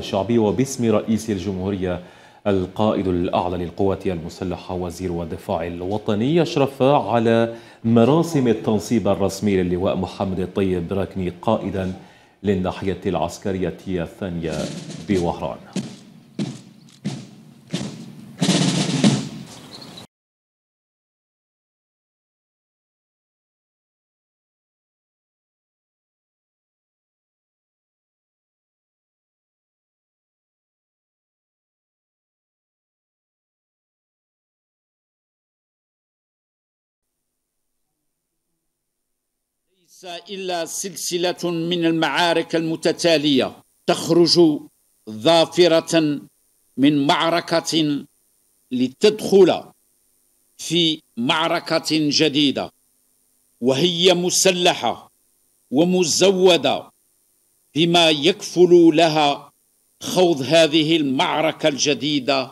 الشعبي وباسم رئيس الجمهورية القائد الأعلى للقوات المسلحة وزير الدفاع الوطني أشرف على مراسم التنصيب الرسمي للواء محمد الطيب راكني قائدا للناحية العسكرية الثانية بوهران إلا سلسلة من المعارك المتتالية تخرج ظافرة من معركة لتدخل في معركة جديدة وهي مسلحة ومزودة بما يكفل لها خوض هذه المعركة الجديدة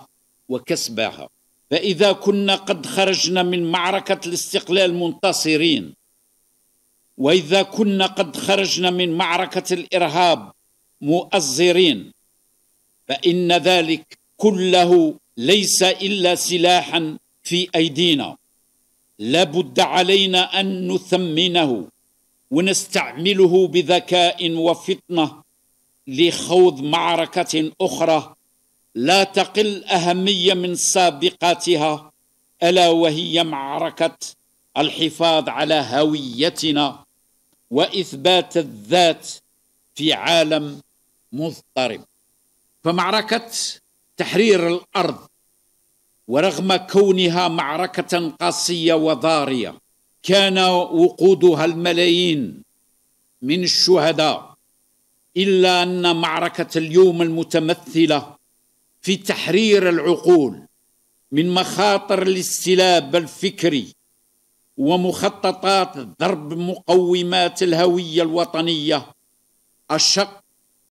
وكسبها فإذا كنا قد خرجنا من معركة الاستقلال منتصرين واذا كنا قد خرجنا من معركه الارهاب مؤزرين فان ذلك كله ليس الا سلاحا في ايدينا لابد علينا ان نثمنه ونستعمله بذكاء وفطنه لخوض معركه اخرى لا تقل اهميه من سابقاتها الا وهي معركه الحفاظ على هويتنا واثبات الذات في عالم مضطرب فمعركه تحرير الارض ورغم كونها معركه قاسيه وضاريه كان وقودها الملايين من الشهداء الا ان معركه اليوم المتمثله في تحرير العقول من مخاطر الاستلاب الفكري ومخططات ضرب مقومات الهويه الوطنيه الشق